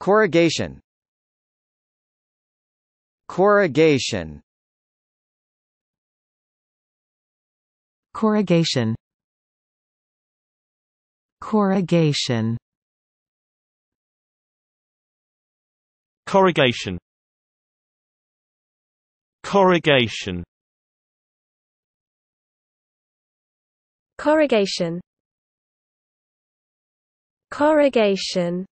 Corrugation Corrugation Corrugation Corrugation Corrugation Corrugation Corrugation Corrugation